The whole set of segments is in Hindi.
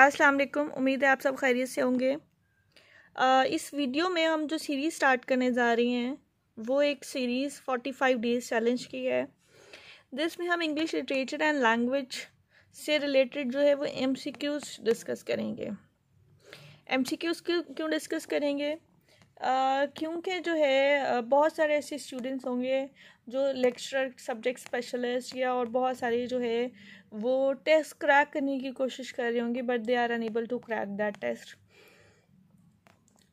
अस्सलाम वालेकुम उम्मीद है आप सब खैरियत से होंगे इस वीडियो में हम जो सीरीज़ स्टार्ट करने जा रहे हैं वो एक series forty five days challenge की है जिसमें हम इंग्लिश लिटरेचर एंड लैंग्वेज से रिलेटेड जो है वो एम सी क्यूज़ डिस्कस करेंगे एम सी क्यूज़ क्यों डिस्कस करेंगे क्योंकि जो है बहुत सारे ऐसे स्टूडेंट्स होंगे जो लेक्चरर सब्जेक्ट स्पेशलिस्ट या और बहुत सारी जो है वो टेस्ट क्रैक करने की कोशिश कर रही होंगी but they are unable to crack that test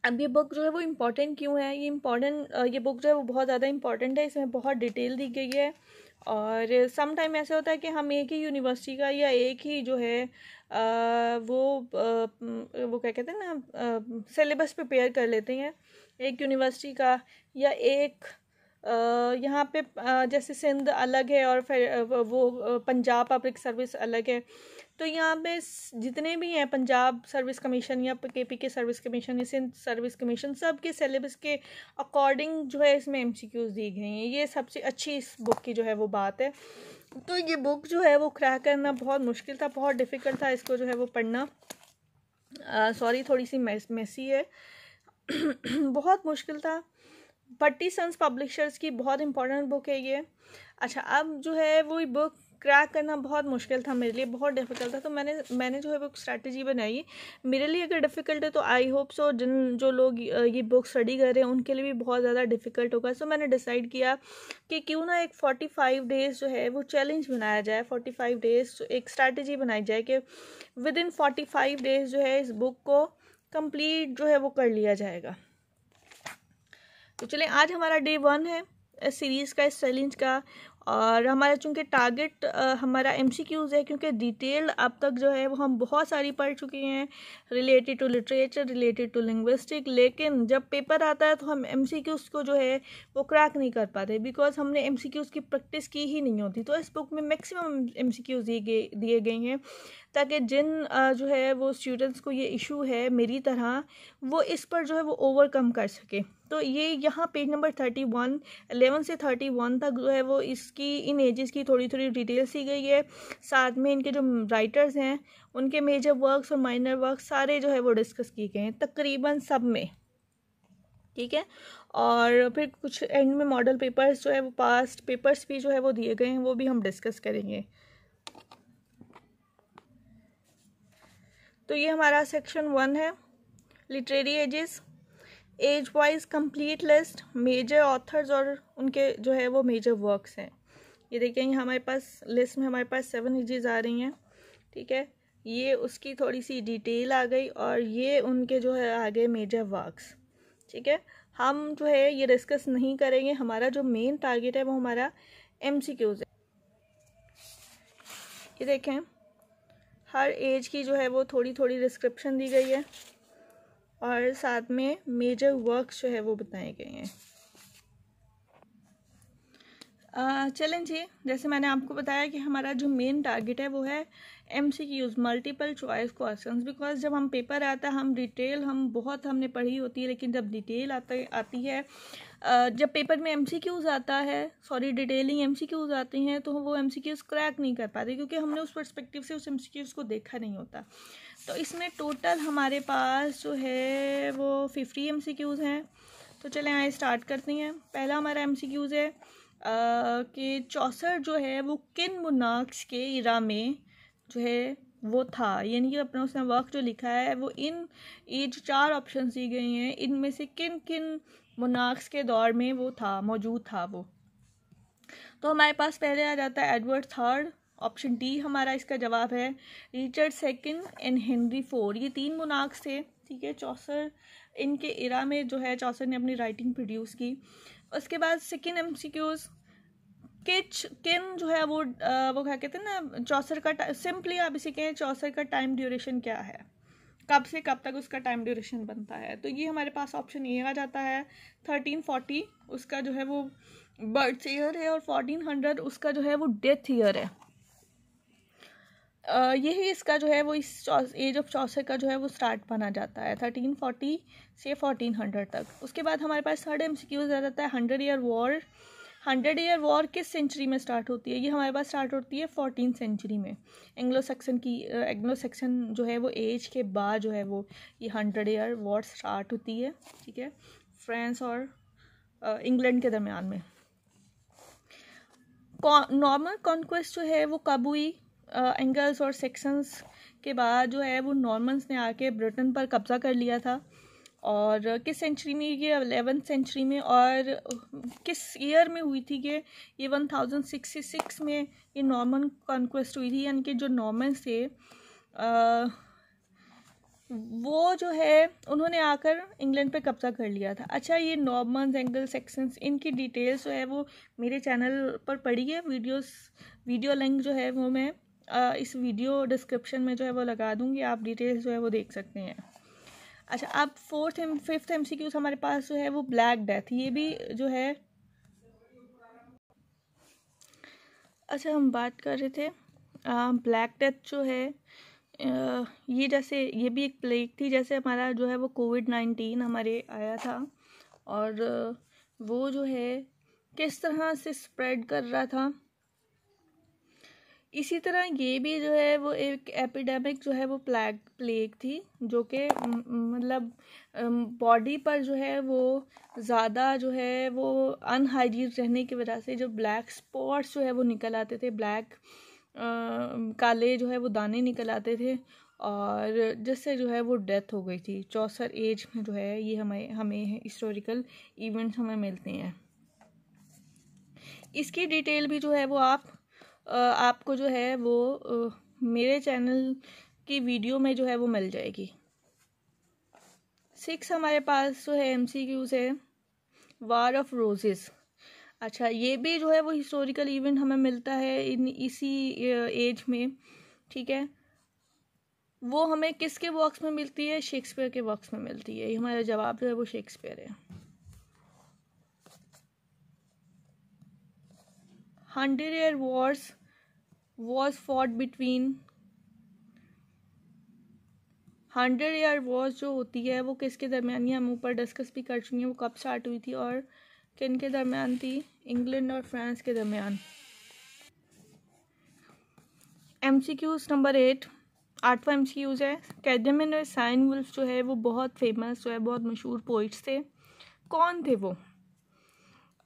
अब ये बुक जो है वो इम्पॉर्टेंट क्यों है ये इम्पॉर्टेंट ये बुक जो है वो बहुत ज़्यादा इम्पॉर्टेंट है इसमें बहुत डिटेल दी गई है और सम टाइम ऐसे होता है कि हम एक ही यूनिवर्सिटी का या एक ही जो है आ, वो आ, वो क्या कहते हैं ना सिलेबस प्रिपेयर कर लेते हैं एक यूनिवर्सिटी का या एक यहाँ पे जैसे सिंध अलग है और फिर वो पंजाब पब्लिक सर्विस अलग है तो यहाँ पे जितने भी हैं पंजाब सर्विस कमीशन या के पी के सर्विस कमीशन या सिंध सर्विस कमीशन सब के सिलेबस के अकॉर्डिंग जो है इसमें एम सी क्यूज़ दी गई हैं ये सबसे अच्छी इस बुक की जो है वो बात है तो ये बुक जो है वो क्रैक करना बहुत मुश्किल था बहुत डिफ़िकल्ट था इसको जो है वो पढ़ना सॉरी थोड़ी सी मैसी है बहुत मुश्किल था पट्टी सन्स पब्लिशर्स की बहुत इंपॉर्टेंट बुक है ये अच्छा अब जो है वो बुक क्रैक करना बहुत मुश्किल था मेरे लिए बहुत डिफ़िकल्ट था तो मैंने मैंने जो है बुक स्ट्रैटेजी बनाई मेरे लिए अगर डिफ़िकल्ट है तो आई होप सो जिन जो लोग ये बुक स्टडी कर रहे हैं उनके लिए भी बहुत ज़्यादा डिफ़िकल्ट होगा सो मैंने डिसाइड किया कि क्यों ना एक फोर्टी फाइव डेज़ जो है वो चैलेंज बनाया जाए फोर्टी फाइव डेज़ एक स्ट्रैटेजी बनाई जाए कि within forty five days जो है इस बुक को कम्प्लीट जो है वो कर लिया जाएगा तो चलें आज हमारा डे वन है सीरीज़ का इस चैलेंज का और हमारा चूँकि टारगेट हमारा एम सी क्यूज़ है क्योंकि डिटेल अब तक जो है वो हम बहुत सारी पढ़ चुके हैं related to literature related to linguistic लेकिन जब पेपर आता है तो हम एम सी क्यूज़ को जो है वो क्रैक नहीं कर पाते बिकॉज हमने एम सी क्यूज़ की प्रैक्टिस की ही नहीं होती तो इस बुक में मैक्सिमम एम सी क्यूज़ दिए गए दिए गए हैं ताकि जिन जो है वो स्टूडेंट्स को ये इशू है मेरी तरह वो इस पर जो है वो ओवरकम कर सके तो ये यहाँ page number thirty one eleven से थर्टी वन तक जो है वो इसकी इन एजेस की थोड़ी थोड़ी डिटेल्स दी गई है साथ में इनके जो राइटर्स हैं उनके मेजर वर्क्स और माइनर वर्क सारे जो है वो डिस्कस किए गए हैं तकरीबन सब में ठीक है और फिर कुछ एंड में मॉडल पेपर्स जो है वो पास्ट पेपर्स भी जो है वो दिए गए हैं वो भी हम डिस्कस करेंगे तो ये हमारा सेक्शन वन है literary ages age wise complete list major authors और उनके जो है वो मेजर वर्क्स हैं ये देखिए हमारे पास लिस्ट में हमारे पास सेवन एजेस आ रही हैं ठीक है ये उसकी थोड़ी सी डिटेल आ गई और ये उनके जो है आ गए मेजर वर्क्स ठीक है हम जो है ये डिस्कस नहीं करेंगे हमारा जो मेन टारगेट है वो हमारा एम सी क्यूज़ है ये देखें हर एज की जो है वो थोड़ी थोड़ी डिस्क्रिप्शन दी गई है और साथ में मेजर वर्क्स जो है वो बताए गए हैं चलें जी जैसे मैंने आपको बताया कि हमारा जो मेन टारगेट है वो है M C Qs multiple choice question because जब हम पेपर आता हम डिटेल हम बहुत हमने पढ़ी होती है लेकिन जब डिटेल आता आती है जब पेपर में एम आता है सॉरी डिटेलिंग एम आते हैं तो वो एम क्रैक नहीं कर पाते क्योंकि हमने उस परस्पेक्टिव से उस एम को देखा नहीं होता तो इसमें टोटल हमारे पास जो है वो फिफ्टी एम हैं तो चले आए स्टार्ट करते हैं पहला हमारा एम है कि चौसठ जो है वो किन मुनाक्स के इरा में जो है वो था यानी कि अपना उसने वर्क जो लिखा है वो इन ये जो चार ऑप्शन दी गई हैं इनमें से किन किन मोनार्क्स के दौर में वो था मौजूद था वो तो हमारे पास पहले आ जाता है एडवर्ड थर्ड ऑप्शन डी हमारा इसका जवाब है Richard second and Henry four ये तीन मोनार्क्स थे ठीक है चौसर इनके इरा में जो है चौसर ने अपनी राइटिंग प्रोड्यूस की उसके बाद सेकंड एम सी किच किन जो है वो आ, वो क्या कहते हैं ना चौसर का सिंपली आप इसे कहें चौसर का टाइम ड्यूरेशन क्या है कब से कब तक उसका टाइम ड्यूरेशन बनता है तो ये हमारे पास ऑप्शन ए आ जाता है थर्टीन फोर्टी उसका जो है वो बर्थ ईयर है और फोर्टीन हंड्रेड उसका जो है वो डेथ ईयर है यही इसका जो है वो इस एज ऑफ चौसे का जो है वो स्टार्ट बना जाता है थर्टीन फोर्टी से फोर्टीन हंड्रेड तक उसके बाद हमारे पास थर्ड एम सी आ जाता है hundred year war hundred year war किस सेंचुरी में स्टार्ट होती है ये हमारे पास स्टार्ट होती है फोर्टीन सेंचुरी में एंग्लो सेक्शन की एंग्लो सेक्शन जो है वो एज के बाद जो है वो ये हंड्रेड ईयर वॉर स्टार्ट होती है ठीक है फ्रांस और इंग्लैंड के दरमियान में नॉर्मल कॉन्क्वेस्ट जो है वो कब हुई एंगल्स और सेक्शंस के बाद जो है वो नॉर्मल्स ने आके ब्रिटेन पर कब्जा कर लिया था और किस सेंचुरी में ये अलेवेंथ सेंचुरी में और किस ईयर में हुई थी ये ये वन थाउजेंड सिक्सटी सिक्स में ये नॉर्मन कॉन्क्वेस्ट हुई थी यानी कि जो नॉर्मन थे आ, वो जो है उन्होंने आकर इंग्लैंड पे कब्जा कर लिया था अच्छा ये नॉर्मन एंगल सेक्शंस इनकी डिटेल्स जो है वो मेरे चैनल पर पड़ी है वीडियोस वीडियो लिंक जो है वो मैं इस वीडियो डिस्क्रिप्शन में जो है वो लगा दूँगी आप डिटेल्स जो है वो देख सकते हैं अच्छा अब fourth M fifth M C Qs हमारे पास जो है वो ब्लैक डेथ ये भी जो है अच्छा हम बात कर रहे थे आ, ब्लैक डेथ जो है आ, ये जैसे ये भी एक प्लेग थी जैसे हमारा जो है वो कोविड नाइन्टीन हमारे आया था और वो जो है किस तरह से स्प्रेड कर रहा था इसी तरह ये भी जो है वो एक एपिडेमिक जो है वो प्लैग प्लेग थी जो कि मतलब बॉडी पर जो है वो ज़्यादा जो है वो अनहाइजीन रहने की वजह से जो ब्लैक स्पॉट्स जो है वो निकल आते थे ब्लैक काले जो है वो दाने निकल आते थे और जिससे जो है वो डेथ हो गई थी चौसर एज में जो है ये हमें हमें हिस्टोरिकल इवेंट्स हमें मिलते हैं इसकी डिटेल भी जो है वो आप आपको जो है वो मेरे चैनल की वीडियो में जो है वो मिल जाएगी सिक्स हमारे पास जो है एम सी क्यूज़ है वार ऑफ रोजेज़ अच्छा ये भी जो है वो हिस्टोरिकल इवेंट हमें मिलता है इन इसी एज में ठीक है वो हमें किसके वर्क्स में मिलती है शेक्सपियर के वर्क्स में मिलती है ये हमारा जवाब जो है वो शेक्सपियर है hundred year wars was fought between hundred year wars जो होती है वो किसके दरमियान ही हम ऊपर डिस्कस भी कर चुकी हैं वो कब स्टार्ट हुई थी और किन के दरमियान थी इंग्लैंड और फ्रांस के दरमियान M C Qs number eight आठवा एम सी क्यूज़ है कैडमिन और साइन वुल्फ जो है वो बहुत फेमस जो है बहुत मशहूर पोइट्स थे कौन थे वो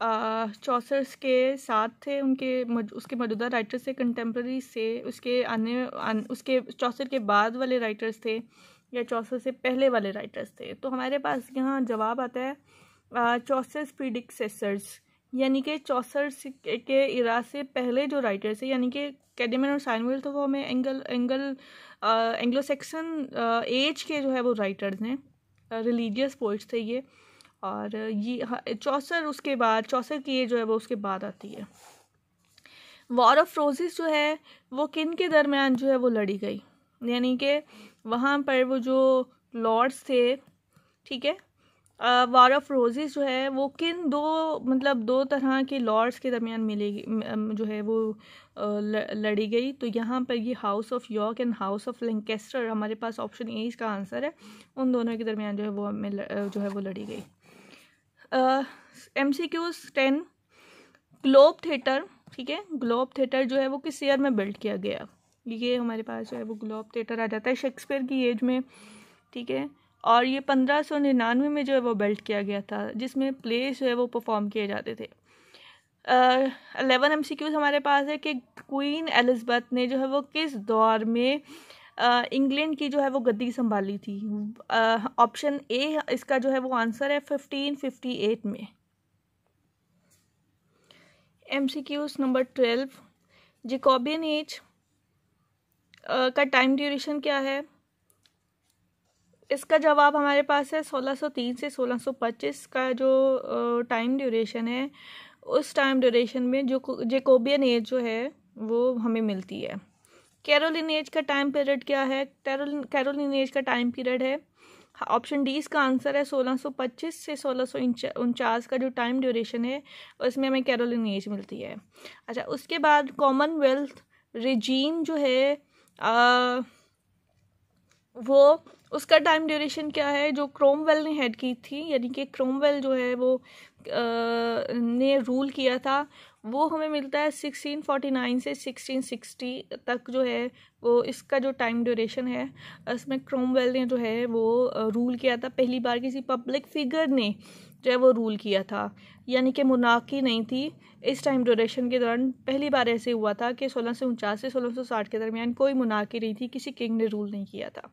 चौसर्स के साथ थे उनके मज, उसके मौजूदा राइटर्स थे कंटेम्प्रेरी से उसके आने आन, उसके चौसर के बाद वाले राइटर्स थे या चौसर से पहले वाले राइटर्स थे तो हमारे पास यहाँ जवाब आता है चौसर्स प्रीडिक्सेसर्स यानी कि चौसर्स के इरा से पहले जो राइटर्स थे यानी कि कैडेमन और साइनवेल तो वो हमें एंगल एंगल एंग्लोसेक्सन एज के जो है वो राइटर्स हैं रिलीजियस पोइट्स थे ये और ये हाँ, चौसर उसके बाद चौसर की ये जो है वो उसके बाद आती है वॉर ऑफ रोजेस जो है वो किन के दरमियान जो है वो लड़ी गई यानी कि वहाँ पर वो जो लॉर्ड्स थे ठीक है वार ऑफ रोजेस जो है वो किन दो मतलब दो तरह के लॉर्ड्स के दरमियान मिलेगी जो है वो लड़ी गई तो यहाँ पर ये house of York and house of Lancaster हमारे पास ऑप्शन ए इसका आंसर है उन दोनों के दरमियान जो है वो हमें जो है वो लड़ी गई M C Qs ten Globe theatre ठीक है ग्लोब थिएटर जो है वो किस ईयर में बिल्ड किया गया ये हमारे पास जो है वो ग्लोब थिएटर आ जाता है शेक्सपियर की एज में ठीक है और ये पंद्रह सौ निन्यानवे में जो है वो बिल्ड किया गया था जिसमें प्लेस जो है वो परफॉर्म किए जाते थे अलेवन एम सी क्यूज़ हमारे पास है कि क्वीन एलिजबेथ ने जो है वो किस दौर में इंग्लैंड की जो है वो गद्दी संभाली थी ऑप्शन ए इसका जो है वो आंसर है फिफ्टीन फिफ्टी एट में M C Qs number twelve Jacobean age का टाइम ड्यूरेशन क्या है इसका जवाब हमारे पास है 1603 से 1625 का जो टाइम ड्यूरेशन है उस टाइम ड्यूरेशन में जो जेकोबियन एज जो है वो हमें मिलती है कैरोलिन एज का टाइम पीरियड क्या है कैरोलिन एज का टाइम पीरियड है ऑप्शन हाँ, डी इसका आंसर है 1625 से सोलह का जो टाइम ड्यूरेशन है उसमें हमें कैरोलिन एज मिलती है अच्छा उसके बाद कॉमनवेल्थ रिजीम जो है आ, वो उसका टाइम ड्यूरेशन क्या है जो क्रोमवेल ने हेड की थी यानी कि क्रोमवेल जो है वो आ, ने रूल किया था वो हमें मिलता है 1649 से 1660 तक जो है वो इसका जो टाइम ड्यूरेशन है इसमें क्रोमवेल ने जो है वो रूल किया था पहली बार किसी पब्लिक फिगर ने जो है वो रूल किया था यानी कि मुनाकी नहीं थी इस टाइम ड्यूरेशन के दौरान पहली बार ऐसे हुआ था कि सोलह से उनचास से सोलह सौ साठ के दरमियान कोई मुनाकी नहीं थी किसी किंग ने रूल नहीं किया था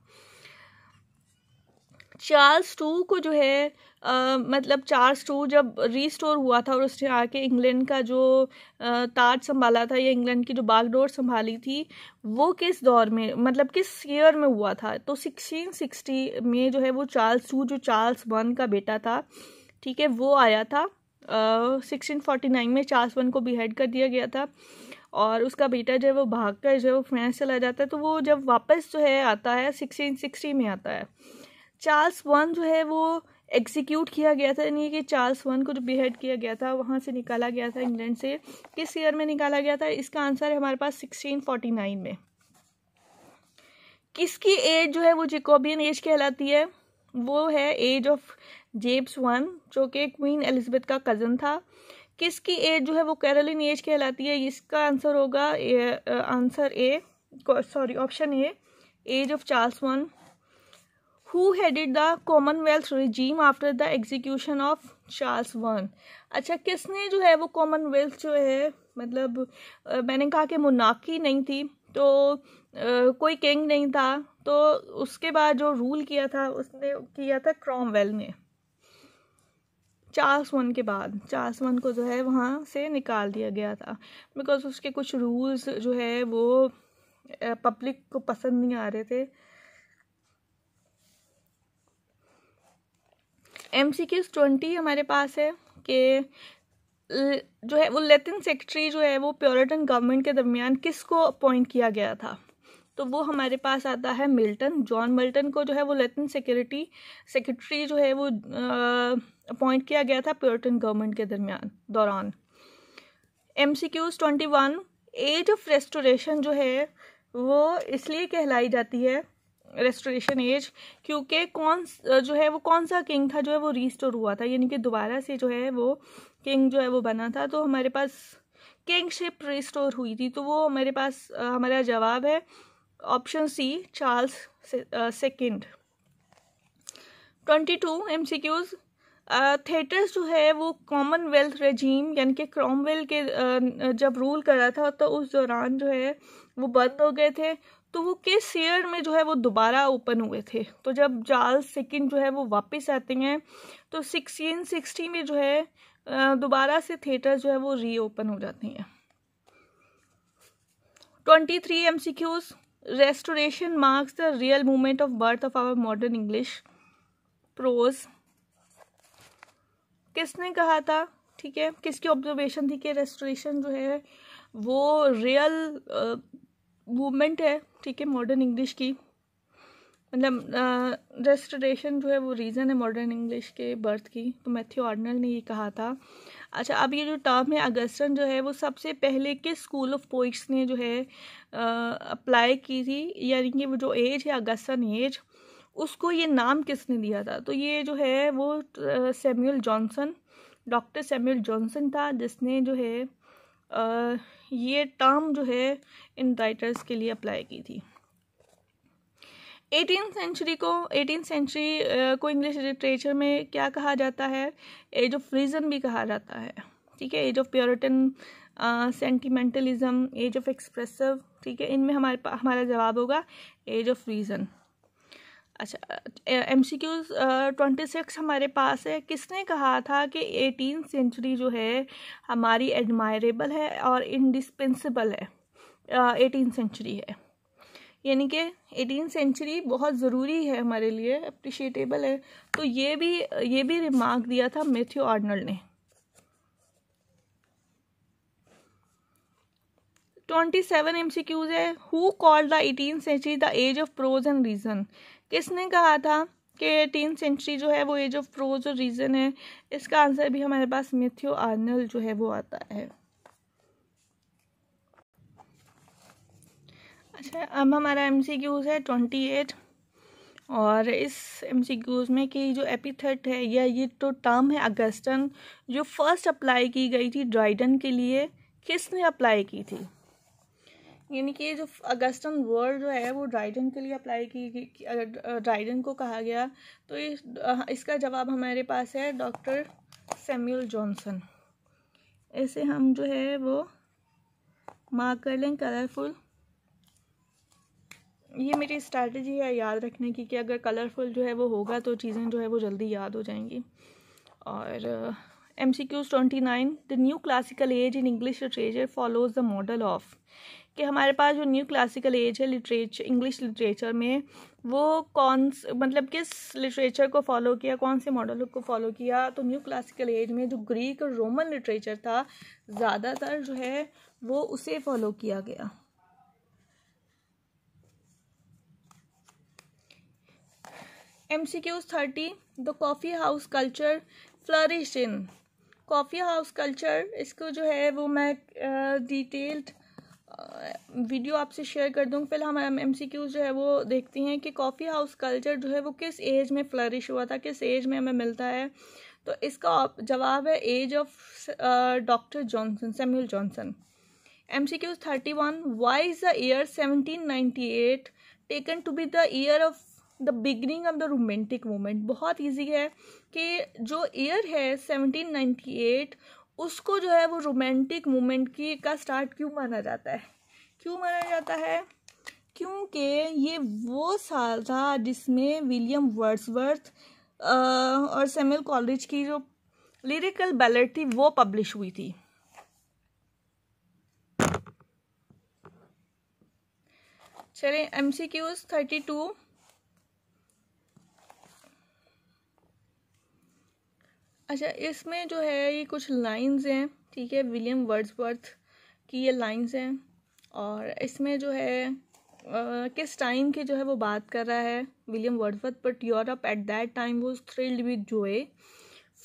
चार्ल्स टू को जो है आ, मतलब चार्ल्स टू जब रीस्टोर हुआ था और उसने आके इंग्लैंड का जो आ, ताज संभाला था या इंग्लैंड की जो बागडोर संभाली थी वो किस दौर में मतलब किस ईयर में हुआ था तो 1660 में जो है वो चार्ल्स टू जो चार्ल्स वन का बेटा था ठीक है वो आया था सिक्सटीन फोर्टी नाइन में चार्ल्स वन को बिहेड कर दिया गया था और उसका बेटा जो है वो भाग कर जो है वो फ्रांस चला जाता है तो वो जब वापस जो है आता है सिक्सटीन सिक्सटी में आता है चार्ल्स वन जो है वो एग्जीक्यूट किया गया था यानी कि चार्ल्स वन को जो बेहड किया गया था वहाँ से निकाला गया था इंग्लैंड से किस ईयर में निकाला गया था इसका आंसर है हमारे पास 1649 में किसकी एज जो है वो जिकोबियन एज कहलाती है वो है एज ऑफ जेम्स वन जो कि क्वीन एलिजबेथ का कज़न था किसकी एज जो है वो कैरोलिन एज कहलाती है इसका आंसर होगा answer A sorry option A age of Charles one who headed the commonwealth regime after the execution of Charles one अच्छा किसने जो है वो कॉमनवेल्थ जो है मतलब मैंने कहा कि मुनाकी नहीं थी तो कोई किंग नहीं था तो उसके बाद जो रूल किया था उसने किया था क्रॉमवेल ने चार्ल्स वन के बाद चार्ल्स वन को जो है वहाँ से निकाल दिया गया था बिकॉज उसके कुछ रूल्स जो है वो पब्लिक को पसंद नहीं आ रहे थे एम सी क्यूज ट्वेंटी हमारे पास है कि जो है वो लेटिन सेक्रेटरी जो है वो प्योरिटन गवर्नमेंट के दरमियान किसको अपॉइंट किया गया था तो वो हमारे पास आता है मिल्टन जॉन मिल्टन को जो है वो लेटिन सिक्योरिटी सेक्रेटरी जो है वो अपॉइंट किया गया था प्योरिटन गवर्नमेंट के दरमियान दौरान M C Qs twenty one age of restoration जो है वो इसलिए कहलाई जाती है रेस्टोरेशन एज क्योंकि कौन जो है वो कौन सा किंग था जो है वो रिस्टोर हुआ था यानी कि दोबारा से जो है वो किंग जो है वो बना था तो हमारे पास किंगशिप रिस्टोर हुई थी तो वो हमारे पास हमारा जवाब है option C Charles second twenty two M C Qs theatres जो है वो कॉमनवेल्थ रेजीम यानी कि क्रॉमवेल के जब रूल करा था तो उस दौरान जो है वो बंद हो गए थे तो वो किस ईयर में जो है वो दोबारा ओपन हुए थे तो जब चार्ल्स सेकेंड जो है वो वापस आते हैं तो सिक्सटीन सिक्सटी में जो है दोबारा से थिएटर जो है वो रीओपन हो जाते हैं twenty three M C Qs restoration marks the real movement of birth of our modern English prose किसने कहा था ठीक है किसकी ऑब्जर्वेशन थी कि रेस्टोरेशन जो है वो रियल मूवमेंट है ठीक है मॉडर्न इंग्लिश की मतलब रेस्टोरेशन जो है वो रीज़न है मॉडर्न इंग्लिश के बर्थ की तो मैथ्यू आर्डनल ने ये कहा था अच्छा अब ये जो टर्म है अगस्टन जो है वो सबसे पहले किस स्कूल ऑफ पोइट्स ने जो है अप्लाई की थी यानी कि वो जो एज है अगस्टन एज उसको ये नाम किसने दिया था तो ये जो है वो Samuel Johnson doctor Samuel Johnson था जिसने जो है ये टर्म जो है इन राइटर्स के लिए अप्लाई की थी एटीन सेंचुरी को एटीन सेंचुरी को इंग्लिश लिटरेचर में क्या कहा जाता है एज ऑफ रीज़न भी कहा जाता है ठीक है age of Puritan sentimentalism age of expressive ठीक है इनमें हमारे हमारा जवाब होगा एज ऑफ रीज़न अच्छा M C Qs twenty six हमारे पास है किसने कहा था कि एटीन सेंचुरी जो है हमारी एडमायरेबल है और इनडिस्पेंसिबल है एटीन uh, सेंचुरी है यानी कि एटीन सेंचुरी बहुत ज़रूरी है हमारे लिए अप्रिशिएटेबल है तो ये भी ये भी रिमार्क दिया था मैथ्यू आर्नल्ड ने twenty seven M C Qs है who called the eighteen century the age of prose and reason किसने कहा था कि एटीन सेंचुरी जो है वो एज ऑफ प्रो और रीज़न है इसका आंसर भी हमारे पास मिथ्यो आर्नल जो है वो आता है अच्छा अब हमारा एम सी क्यूज़ है ट्वेंटी एट और इस एम सी क्यूज़ में कि जो एपिथेट है या ये तो टर्म है अगस्टन जो फर्स्ट अप्लाई की गई थी ड्राइडन के लिए किसने अप्लाई की थी यानी कि ये जो अगस्टन वर्ड जो है वो ड्राइडन के लिए अप्लाई की, की अगर ड्राइडन को कहा गया तो इस, इसका जवाब हमारे पास है डॉक्टर सेम्यूल जॉनसन ऐसे हम जो है वो मार्क कर लें कलरफुल ये मेरी स्ट्रैटेजी है याद रखने की कि अगर कलरफुल जो है वो होगा तो चीज़ें जो है वो जल्दी याद हो जाएंगी और M C Qs twenty nine the new classical age in English literature follows the model of कि हमारे पास जो न्यू क्लासिकल एज है लिटरेचर इंग्लिश लिटरेचर में वो कौन मतलब किस लिटरेचर को फॉलो किया कौन से मॉडल को फॉलो किया तो न्यू क्लासिकल एज में जो ग्रीक और रोमन लिटरेचर था ज़्यादातर जो है वो उसे फॉलो किया गया M C Qs thirty the coffee house culture flourish in coffee house culture इसको जो है वो मैं डिटेल्ड वीडियो आपसे शेयर कर दूँगी फिलहाल हम एम जो है वो देखती हैं कि कॉफ़ी हाउस कल्चर जो है वो किस एज में फ्लरिश हुआ था किस एज में हमें मिलता है तो इसका जवाब है age of doctor Johnson Samuel Johnson M C Qs thirty one why is the year seventeen ninety eight taken to be the year of the beginning of the romantic moment बहुत ईजी है कि जो ईयर है सेवनटीन नाइन्टी एट उसको जो है वो रोमांटिक मोमेंट की का स्टार्ट क्यों माना जाता है क्यों माना जाता है क्योंकि ये वो साल था जिसमें विलियम वर्ड्सवर्थ और सेमिल कॉलेज की जो लिरिकल बैलेट थी वो पब्लिश हुई थी चलें M C Qs thirty two अच्छा इसमें जो है ये कुछ लाइंस हैं ठीक है विलियम वर्ड्सवर्थ की ये लाइंस हैं और इसमें जो है आ, किस टाइम के जो है वो बात कर रहा है William Wordsworth but Europe at that time वो thrilled with joy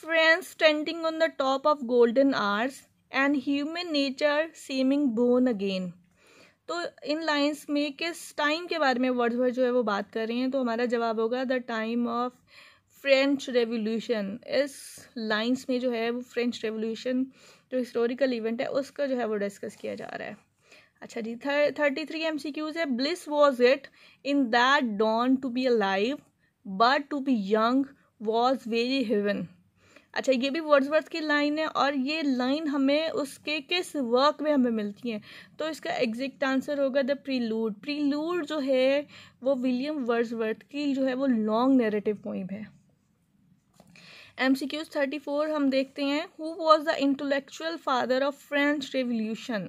friends standing on the top of golden hours and human nature seeming born again तो इन लाइंस में किस टाइम के बारे में वर्ड्सवर्थ जो है वो बात कर रहे हैं तो हमारा जवाब होगा the time of French revolution इस लाइंस में जो है वो फ्रेंच रेवोल्यूशन जो हिस्टोरिकल इवेंट है उसका जो है वो डिस्कस किया जा रहा है अच्छा जी thirty three M C Qs है bliss was it in that dawn to be alive but to be young was very heaven अच्छा ये भी वर्ड्सवर्थ की लाइन है और ये लाइन हमें उसके किस वर्क में हमें मिलती है तो इसका एग्जैक्ट आंसर होगा द प्रीलूड प्रीलूड जो है वो विलियम वर्ड्सवर्थ की जो है वो लॉन्ग नेरेटिव पोइम है M C Qs thirty four हम देखते हैं who was the intellectual father of French revolution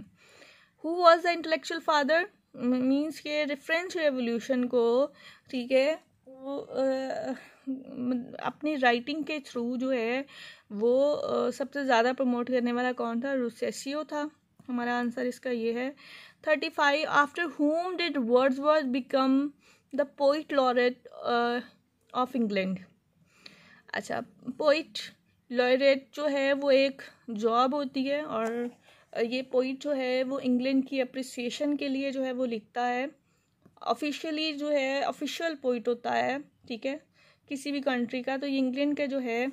who was the intellectual father means के फ्रेंच रेवोल्यूशन को ठीक है वो आ, अपनी राइटिंग के थ्रू जो है वो आ, सबसे ज़्यादा प्रमोट करने वाला कौन था रुसेसियो था हमारा आंसर इसका ये है thirty five after whom did Wordsworth become the poet laureate of England अच्छा पोइट लॉयरेट जो है वो एक जॉब होती है और ये पोइट जो है वो इंग्लैंड की अप्रिसिएशन के लिए जो है वो लिखता है ऑफिशियली जो है ऑफिशियल पोइट होता है ठीक है किसी भी कंट्री का तो ये इंग्लैंड का जो है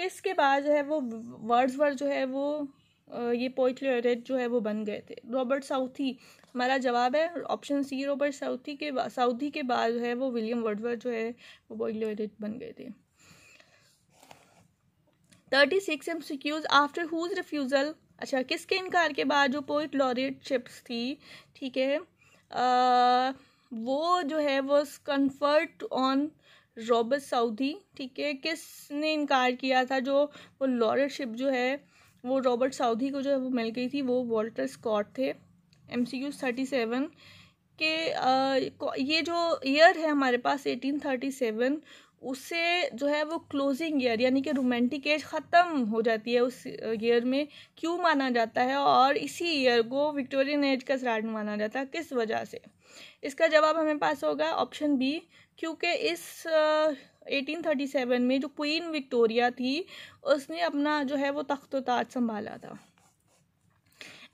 किसके बाद जो है वो वर्ड्स वर्ड जो है वो ये पोइट लॉयरेट जो है वो बन गए थे रॉबर्ट साउथी हमारा जवाब है ऑप्शन सी रॉबर्ट साउथी के साउथी के बाद जो है वो विलियम वर्डवर जो है वो पोइट लॉयरेट बन गए थे thirty six M C Qs after whose refusal अच्छा किसके इनकार के बाद जो पोइट चिप्स थी ठीक है वो जो है वो कन्फर्ट ऑन रॉबर्ट साउदी ठीक है किसने इनकार किया था जो वो शिप जो है वो रॉबर्ट साउदी को जो है वो मिल गई थी वो वॉल्टर स्कॉट थे M C Q thirty seven के आ, ये जो ईयर है हमारे पास एटीन थर्टी सेवन उसे जो है वो क्लोजिंग ईयर यानी कि रोमांटिक एज ख़त्म हो जाती है उस ईयर में क्यों माना जाता है और इसी ईयर को विक्टोरियन एज का स्टार्ट माना जाता है किस वजह से इसका जवाब हमें पास होगा ऑप्शन बी क्योंकि इस एटीन थर्टी सेवन में जो क्वीन विक्टोरिया थी उसने अपना जो है वो तख्त ताज संभाला था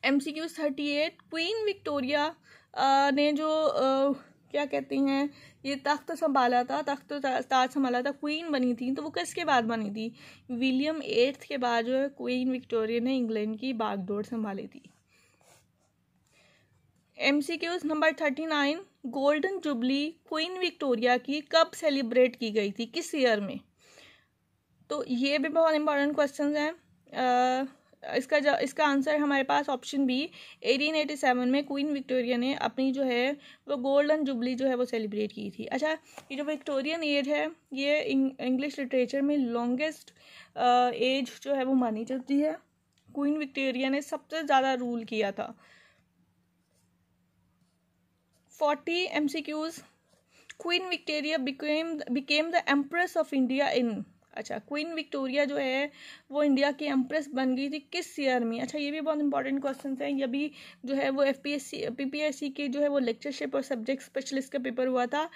M C Q thirty eight queen Victoria ने जो क्या कहते हैं ये तख्त तो संभाला था तख्त तो ताज संभाला था क्वीन बनी थी तो वो किसके बाद बनी थी विलियम एट्थ के बाद जो है क्वीन विक्टोरिया ने इंग्लैंड की बागडोर संभाली थी M C Qs number thirty nine golden jubilee queen Victoria की कब सेलिब्रेट की गई थी किस ईयर में तो ये भी बहुत इंपॉर्टेंट क्वेश्चन हैं इसका जो इसका आंसर हमारे पास ऑप्शन बी 1887 में क्वीन विक्टोरिया ने अपनी जो है वो गोल्डन जुबली जो है वो सेलिब्रेट की थी अच्छा ये जो विक्टोरियन एज है ये इंग्लिश लिटरेचर में लॉन्गेस्ट एज जो है वो मानी जाती है क्वीन विक्टोरिया ने सबसे ज़्यादा रूल किया था forty M C Qs queen Victoria became became the empress of India in अच्छा क्वीन विक्टोरिया जो है वो इंडिया की एम्प्रेस बन गई थी किस ईयर में अच्छा ये भी बहुत इंपॉर्टेंट क्वेश्चन है ये भी जो है वो एफ पी एस के जो है वो लेक्चरशिप और सब्जेक्ट स्पेशलिस्ट का पेपर हुआ था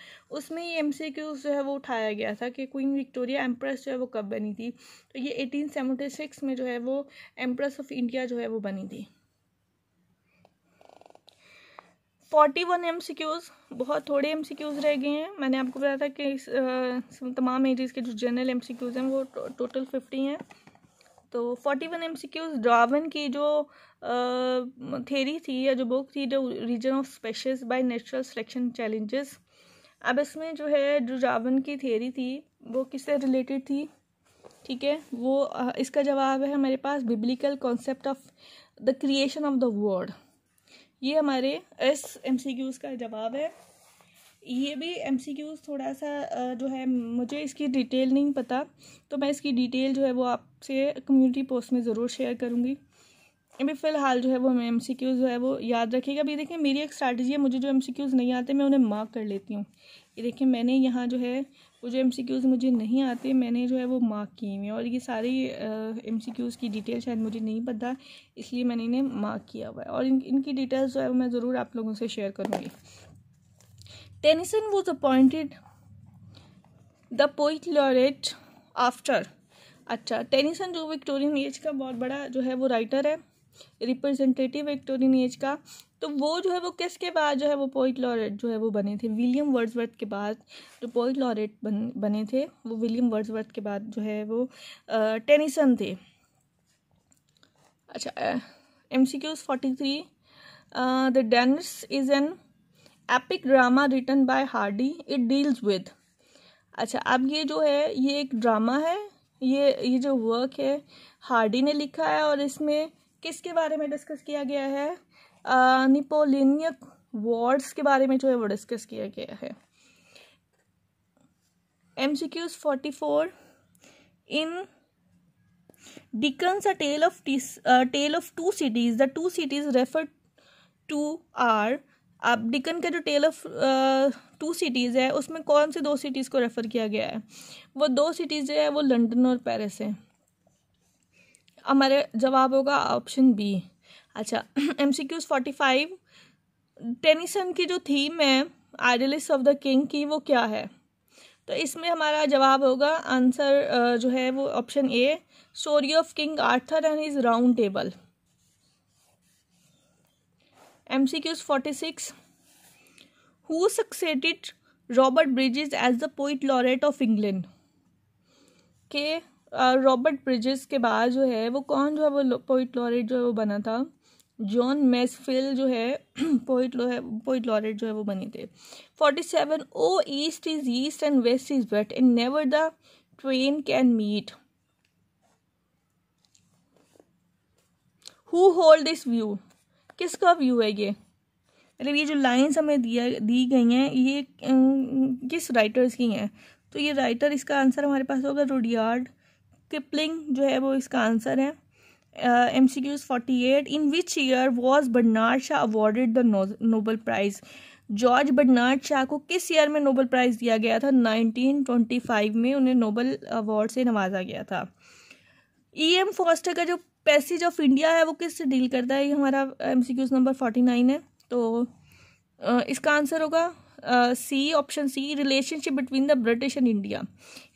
उसमें ये एम जो है वो उठाया गया था कि क्वीन विक्टोरिया एम्प्रेस जो है वो कब बनी थी तो ये एटीन में जो है वो एम्प्रेस ऑफ इंडिया जो है वो बनी थी forty one M C Qs बहुत थोड़े एम सी क्यूज़ रह गए हैं मैंने आपको बताया था कि इस तमाम एजेस के जो जनरल एम सी क्यूज़ हैं वो टो, टोटल फिफ्टी हैं तो forty one M C Qs की जो थेरी थी या जो बुक थी the reason of species by natural selection challenges अब इसमें जो है जो ड्रावन की थेरी थी वो किससे रिलेटेड थी ठीक है वो इसका जवाब है हमारे पास biblical concept of the creation of the world ये हमारे इस एम का जवाब है ये भी एम थोड़ा सा जो है मुझे इसकी डिटेल नहीं पता तो मैं इसकी डिटेल जो है वो आपसे कम्युनिटी पोस्ट में ज़रूर शेयर करूँगी अभी फ़िलहाल जो है वो हमें एम सी क्यूज़ जो है वो याद रखिएगा अभी देखिए मेरी एक स्ट्रैटेजी है मुझे जो एम सी क्यूज़ नहीं आते मैं उन्हें मार्क कर लेती हूँ ये देखिए मैंने यहाँ जो है वो जो एम सी क्यूज़ मुझे नहीं आते मैंने जो है वो मार्क किए हुए और ये सारी एम सी क्यूज़ की डिटेल शायद मुझे नहीं पता इसलिए मैंने इन्हें मार्क किया हुआ है और इन इनकी डिटेल्स जो है वो मैं ज़रूर आप लोगों से शेयर करूँगी Tennyson was appointed the poet laureate after अच्छा टेनिसन जो विक्टोरियन एज का बहुत बड़ा जो है वो राइटर है रिप्रेजेंटेटिव विक्टोरियन तो एज का तो वो जो है वो किसके बाद जो है वो पोइट लॉरेट जो है वो बने थे विलियम वर्ड्सवर्थ के बाद जो पोइट लॉरेट बन बने थे वो विलियम वर्ड्सवर्थ के बाद जो है वो टेनिसन थे अच्छा M C Qs forty three the Dynasts is an epic drama written by Hardy it deals with अच्छा अब ये जो है ये एक ड्रामा है ये ये जो वर्क है हार्डी ने लिखा है और इसमें किसके बारे में डिस्कस किया गया है निपोलिनियक वार्ड्स के बारे में जो है वो डिस्कस किया गया है M C Qs forty four in Dickens a tale of tale of two cities the two cities refer to are आप डिकन का जो टेल ऑफ टू सिटीज़ है उसमें कौन से दो सिटीज़ को रेफ़र किया गया है वो दो सिटीज़ जो है वो लंदन और पेरिस हैं हमारे जवाब होगा ऑप्शन बी अच्छा M C Qs forty five Tennyson की जो थीम है आइडलिस्ट ऑफ द किंग की वो क्या है तो इसमें हमारा जवाब होगा आंसर जो है वो option A story of King Arthur and his round table M C Qs forty six who succeeded Robert Bridges as the poet laureate of England के रॉबर्ट ब्रिजेस के बाद जो है वो कौन जो है वो पोइट लॉरेट जो है वो बना था जॉन मेसफिल जो है पोइट लो है पोइट लॉरेट जो है वो बने थे forty seven oh East is East and West is West in never the twain can meet who hold this view किसका व्यू है ये मतलब ये जो लाइन्स हमें दिया दी गई हैं ये किस राइटर्स की हैं तो ये राइटर इसका आंसर हमारे पास होगा रोडियार्ड किपलिंग जो है वो इसका आंसर है M C Qs forty eight in which year was Bernard Shaw awarded the Nobel prize George Bernard Shaw को किस ईयर में नोबल प्राइज़ दिया गया था नाइनटीन ट्वेंटी फाइव में उन्हें नोबल अवार्ड से नवाजा गया था ई एम फॉस्टर का जो पैसेज ऑफ इंडिया है वो किस से डील करता है ये हमारा M C Qs number forty nine है तो इसका आंसर होगा C option C relationship between the British and India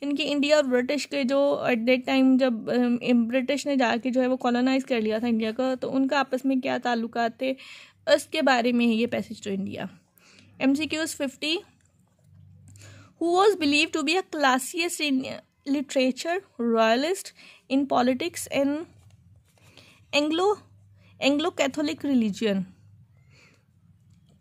इनकी इंडिया और ब्रिटिश के जो एट दैट टाइम जब ब्रिटिश um, ने जाके जो है वो कॉलोनाइज कर लिया था इंडिया का तो उनका आपस में क्या ताल्लुक थे उसके बारे में है ये passage to India M C Qs fifty who was believe to be a classicist in literature royalist in politics and Anglo Anglo Catholic religion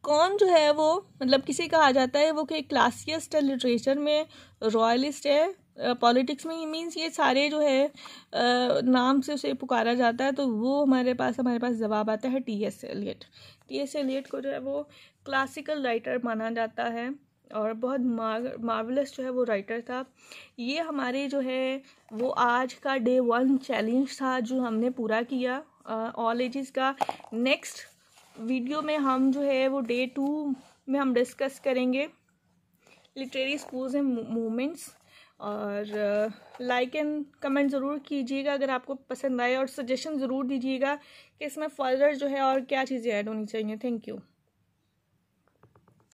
कौन जो है वो मतलब किसे कहा जाता है वो कि क्लासियस्ट है लिटरेचर में रॉयलिस्ट है पॉलिटिक्स में ही मीन्स ये सारे जो है नाम से उसे पुकारा जाता है तो वो हमारे पास हमारे पास जवाब आता है T S Eliot T S Eliot को जो है वो क्लासिकल राइटर माना जाता है और बहुत मार्वलस जो है वो राइटर था ये हमारे जो है वो आज का डे वन चैलेंज था जो हमने पूरा किया ऑल एजेस का नेक्स्ट वीडियो में हम जो है वो डे टू में हम डिस्कस करेंगे लिटरेरी स्कूल्स एंड मूवमेंट्स और लाइक एंड कमेंट ज़रूर कीजिएगा अगर आपको पसंद आए और सजेशन ज़रूर दीजिएगा कि इसमें फर्दर जो है और क्या चीज़ें ऐड होनी चाहिए थैंक यू